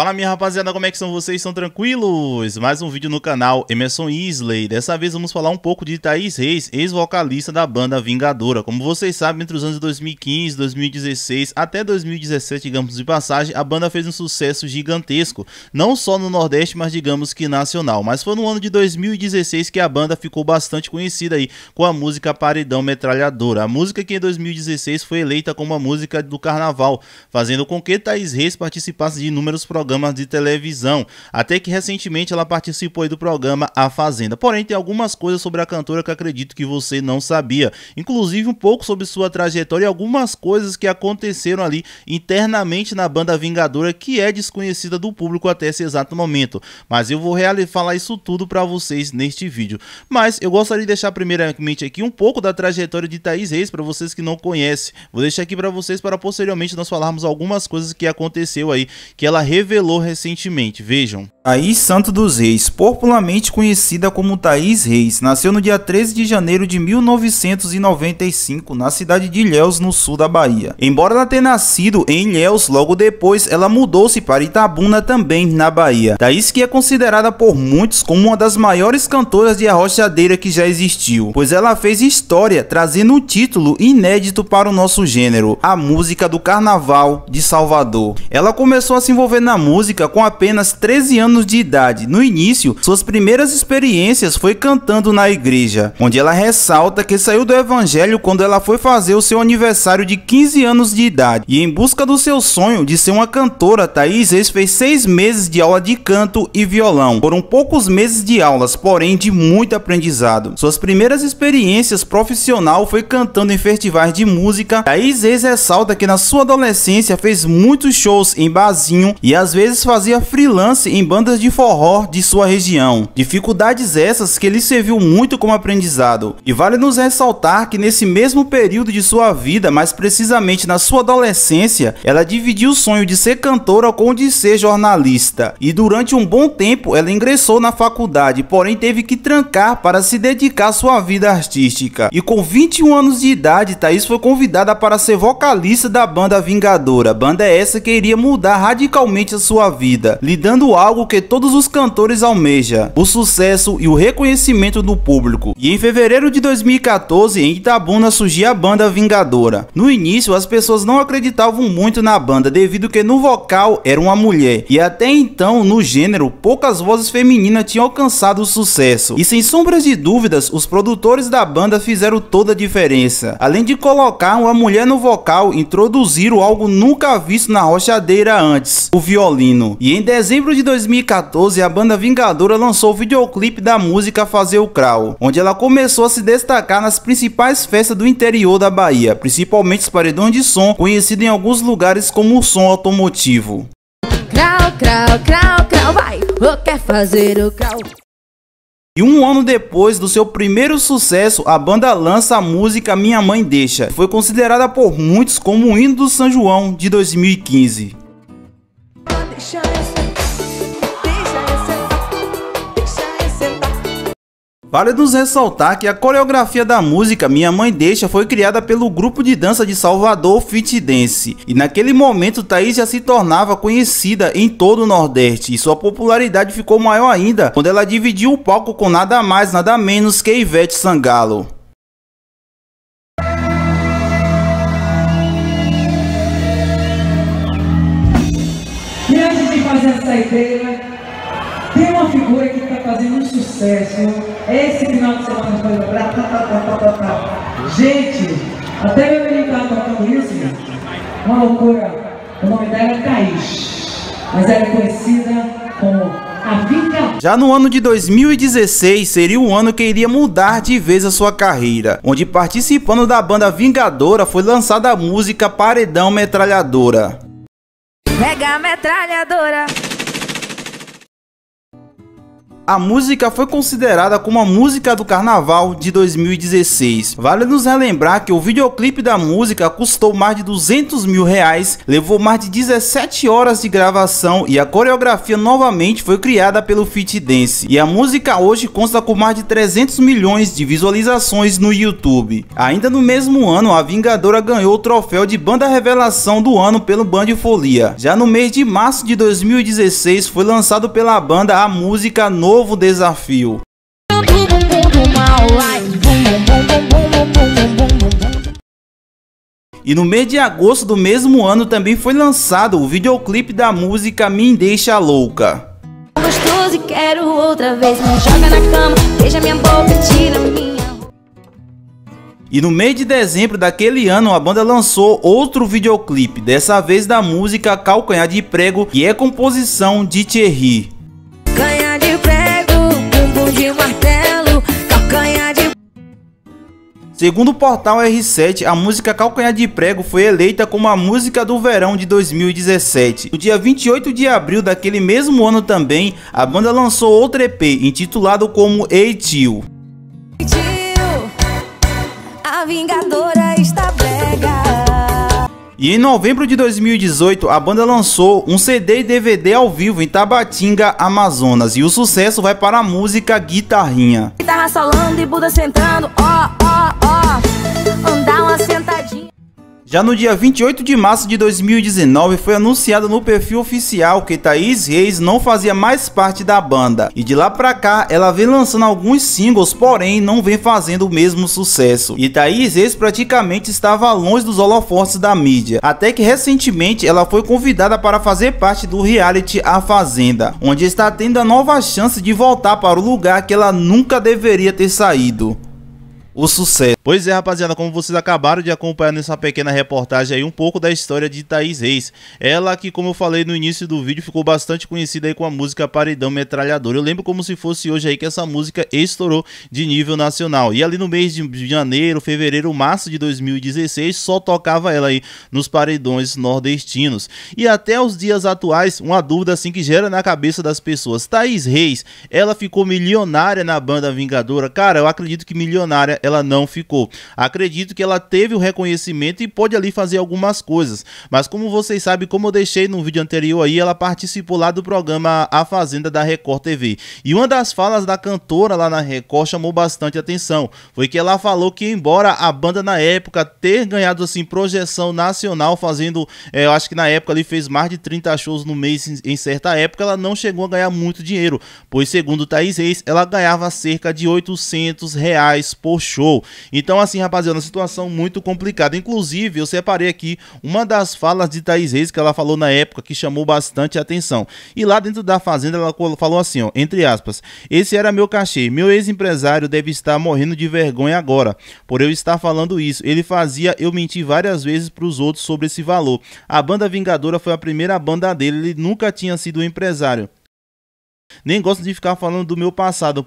Fala minha rapaziada, como é que são vocês? Estão tranquilos? Mais um vídeo no canal Emerson Isley. Dessa vez vamos falar um pouco de Thaís Reis, ex-vocalista da banda Vingadora. Como vocês sabem, entre os anos 2015, 2016 até 2017, digamos de passagem, a banda fez um sucesso gigantesco, não só no Nordeste, mas digamos que nacional. Mas foi no ano de 2016 que a banda ficou bastante conhecida aí com a música Paredão Metralhadora. A música que em 2016 foi eleita como a música do carnaval, fazendo com que Thaís Reis participasse de inúmeros programas programas de televisão, até que recentemente ela participou do programa A Fazenda. Porém, tem algumas coisas sobre a cantora que acredito que você não sabia, inclusive um pouco sobre sua trajetória e algumas coisas que aconteceram ali internamente na banda Vingadora, que é desconhecida do público até esse exato momento. Mas eu vou falar isso tudo para vocês neste vídeo. Mas eu gostaria de deixar primeiramente aqui um pouco da trajetória de Thaís Reis para vocês que não conhecem. Vou deixar aqui para vocês para posteriormente nós falarmos algumas coisas que aconteceu aí, que ela revelou revelou recentemente. Vejam. Thaís Santo dos Reis, popularmente conhecida como Thaís Reis, nasceu no dia 13 de janeiro de 1995 na cidade de Ilhéus, no sul da Bahia. Embora ela tenha nascido em Ilhéus, logo depois ela mudou-se para Itabuna, também na Bahia. Thaís que é considerada por muitos como uma das maiores cantoras de arrochadeira que já existiu, pois ela fez história trazendo um título inédito para o nosso gênero, a música do Carnaval de Salvador. Ela começou a se envolver na música com apenas 13 anos de idade. No início, suas primeiras experiências foi cantando na igreja, onde ela ressalta que saiu do evangelho quando ela foi fazer o seu aniversário de 15 anos de idade. E em busca do seu sonho de ser uma cantora, Thaís Reis fez seis meses de aula de canto e violão. Foram poucos meses de aulas, porém de muito aprendizado. Suas primeiras experiências profissional foi cantando em festivais de música. Thaís Reis ressalta que na sua adolescência fez muitos shows em Bazinho e as às vezes fazia freelance em bandas de forró de sua região. Dificuldades essas que lhe serviu muito como aprendizado. E vale nos ressaltar que nesse mesmo período de sua vida, mais precisamente na sua adolescência, ela dividiu o sonho de ser cantora com o de ser jornalista. E durante um bom tempo ela ingressou na faculdade, porém teve que trancar para se dedicar à sua vida artística. E com 21 anos de idade, Thaís foi convidada para ser vocalista da banda Vingadora. Banda essa que iria mudar radicalmente a sua vida, lhe dando algo que todos os cantores almejam: o sucesso e o reconhecimento do público. E em fevereiro de 2014, em Itabuna surgia a banda Vingadora. No início, as pessoas não acreditavam muito na banda, devido que no vocal era uma mulher, e até então, no gênero, poucas vozes femininas tinham alcançado o sucesso. E sem sombras de dúvidas, os produtores da banda fizeram toda a diferença. Além de colocar uma mulher no vocal, introduziram algo nunca visto na rochadeira antes: o violão e em dezembro de 2014, a banda Vingadora lançou o videoclipe da música Fazer o Crau, onde ela começou a se destacar nas principais festas do interior da Bahia, principalmente os paredões de som, conhecido em alguns lugares como o som automotivo. Crau, crau, crau, crau, vai, quer fazer o crau. E um ano depois do seu primeiro sucesso, a banda lança a música Minha Mãe Deixa, que foi considerada por muitos como o hino do São João de 2015. Vale nos ressaltar que a coreografia da música Minha Mãe Deixa foi criada pelo grupo de dança de Salvador Fit Dance, e naquele momento Thaís já se tornava conhecida em todo o Nordeste, e sua popularidade ficou maior ainda quando ela dividiu o palco com nada mais nada menos que Ivete Sangalo. mas essa igreja tem uma figura que está fazendo um sucesso. Esse final de semana foi pra, tá, tá, tá, tá, Gente, até meu menino estava tocando isso, uma loucura. O nome dela é Thaís, mas ela é conhecida como já no ano de 2016 seria o ano que iria mudar de vez a sua carreira, onde participando da banda Vingadora foi lançada a música Paredão Metralhadora. Mega metralhadora a música foi considerada como a música do carnaval de 2016. Vale nos relembrar que o videoclipe da música custou mais de 200 mil reais, levou mais de 17 horas de gravação e a coreografia novamente foi criada pelo Fit Dance. E a música hoje consta com mais de 300 milhões de visualizações no YouTube. Ainda no mesmo ano, a Vingadora ganhou o troféu de banda revelação do ano pelo Band Folia. Já no mês de março de 2016 foi lançado pela banda a música No novo desafio. E no mês de agosto do mesmo ano também foi lançado o videoclipe da música Me Deixa Louca. E no mês de dezembro daquele ano, a banda lançou outro videoclipe, dessa vez da música Calcanhar de Prego, que é composição de Thierry. Segundo o portal R7, a música Calcanhar de Prego foi eleita como a música do verão de 2017. No dia 28 de abril daquele mesmo ano também, a banda lançou outro EP, intitulado como Ei Tio. Ei, tio a Vingadora está brega. E em novembro de 2018, a banda lançou um CD e DVD ao vivo em Tabatinga, Amazonas. E o sucesso vai para a música Guitarrinha. Guitarra solando e Buda sentando, ó, oh, ó, oh. Já no dia 28 de março de 2019 foi anunciado no perfil oficial que Thaís Reis não fazia mais parte da banda e de lá pra cá ela vem lançando alguns singles, porém não vem fazendo o mesmo sucesso. E Thaís Reis praticamente estava longe dos holofortes da mídia, até que recentemente ela foi convidada para fazer parte do reality A Fazenda, onde está tendo a nova chance de voltar para o lugar que ela nunca deveria ter saído o sucesso. Pois é, rapaziada, como vocês acabaram de acompanhar nessa pequena reportagem aí, um pouco da história de Thaís Reis. Ela que, como eu falei no início do vídeo, ficou bastante conhecida aí com a música Paredão Metralhador. Eu lembro como se fosse hoje aí que essa música estourou de nível nacional. E ali no mês de janeiro, fevereiro, março de 2016, só tocava ela aí nos paredões nordestinos. E até os dias atuais, uma dúvida assim que gera na cabeça das pessoas. Thaís Reis, ela ficou milionária na banda Vingadora? Cara, eu acredito que milionária ela não ficou. Acredito que ela teve o reconhecimento e pode ali fazer algumas coisas, mas como vocês sabem, como eu deixei no vídeo anterior aí, ela participou lá do programa A Fazenda da Record TV. E uma das falas da cantora lá na Record chamou bastante atenção, foi que ela falou que embora a banda na época ter ganhado assim projeção nacional fazendo, é, eu acho que na época ali fez mais de 30 shows no mês em certa época, ela não chegou a ganhar muito dinheiro, pois segundo Thaís Reis, ela ganhava cerca de 800 reais por show show. Então, assim, rapaziada, uma situação muito complicada. Inclusive, eu separei aqui uma das falas de Thaís Reis que ela falou na época que chamou bastante atenção. E lá dentro da fazenda ela falou assim, ó, entre aspas, esse era meu cachê. Meu ex-empresário deve estar morrendo de vergonha agora por eu estar falando isso. Ele fazia eu mentir várias vezes para os outros sobre esse valor. A banda Vingadora foi a primeira banda dele, ele nunca tinha sido um empresário. Nem gosto de ficar falando do meu passado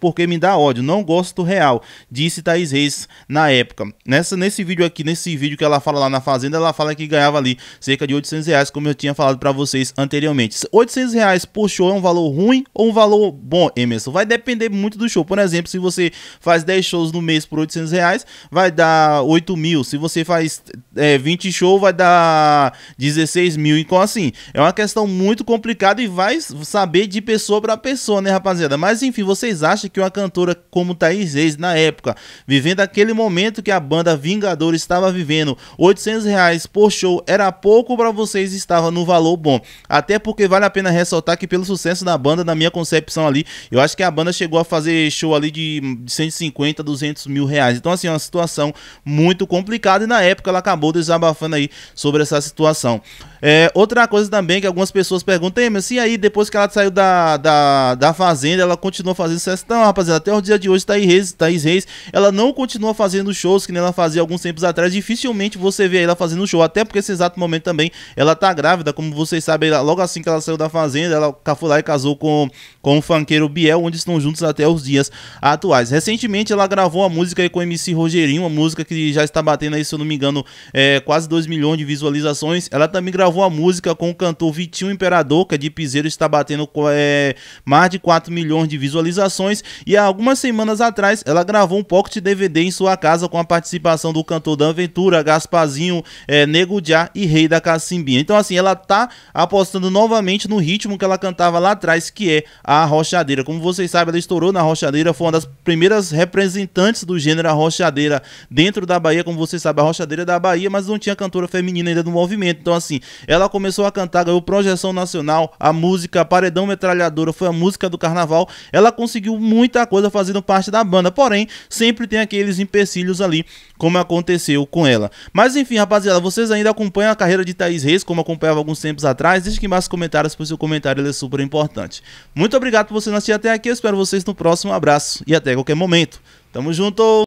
porque me dá ódio, não gosto real, disse Thaís Reis na época. Nessa, nesse vídeo aqui, nesse vídeo que ela fala lá na fazenda, ela fala que ganhava ali cerca de 800 reais, como eu tinha falado para vocês anteriormente. 800 reais por show é um valor ruim ou um valor bom, Emerson? Vai depender muito do show. Por exemplo, se você faz 10 shows no mês por 800 reais, vai dar 8 mil. Se você faz é, 20 shows, vai dar 16 mil. Então, assim, é uma questão muito complicada e vai saber de pessoas pessoa para pessoa, né, rapaziada? Mas enfim, vocês acham que uma cantora como Thaís Reis, na época, vivendo aquele momento que a banda Vingador estava vivendo, 800 reais por show era pouco para vocês, estava no valor bom. Até porque vale a pena ressaltar que pelo sucesso da banda, na minha concepção ali, eu acho que a banda chegou a fazer show ali de 150, 200 mil reais. Então assim, é uma situação muito complicada e na época ela acabou desabafando aí sobre essa situação. É, outra coisa também que algumas pessoas perguntam, mas assim aí depois que ela saiu da da, da, Fazenda, ela continua fazendo sucesso. Não, rapaziada, até o dia de hoje, Thaís Reis, Thaís Reis, ela não continua fazendo shows que nem ela fazia alguns tempos atrás. Dificilmente você vê ela fazendo show, até porque nesse exato momento também ela tá grávida, como vocês sabem, ela, logo assim que ela saiu da Fazenda, ela foi lá e casou com, com o funkeiro Biel, onde estão juntos até os dias atuais. Recentemente ela gravou a música aí com o MC Rogerinho, uma música que já está batendo aí, se eu não me engano, é, quase 2 milhões de visualizações. Ela também gravou a música com o cantor Vitinho Imperador, que é de Piseiro, está batendo é, mais de 4 milhões de visualizações e há algumas semanas atrás ela gravou um pocket DVD em sua casa com a participação do cantor Dan Ventura, Gaspazinho, é, eh, Nego Já e Rei da Cacimbinha. Então assim, ela tá apostando novamente no ritmo que ela cantava lá atrás, que é a rochadeira. Como vocês sabem, ela estourou na rochadeira, foi uma das primeiras representantes do gênero rochadeira dentro da Bahia, como vocês sabem, a rochadeira é da Bahia, mas não tinha cantora feminina ainda no movimento. Então assim, ela começou a cantar, ganhou projeção nacional, a música Paredão Metralha Criadora foi a música do carnaval, ela conseguiu muita coisa fazendo parte da banda, porém, sempre tem aqueles empecilhos ali, como aconteceu com ela. Mas enfim, rapaziada, vocês ainda acompanham a carreira de Thaís Reis, como acompanhava alguns tempos atrás, deixe aqui embaixo nos comentários, pois seu comentário ele é super importante. Muito obrigado por você assistir até aqui, Eu espero vocês no próximo, um abraço e até qualquer momento. Tamo junto!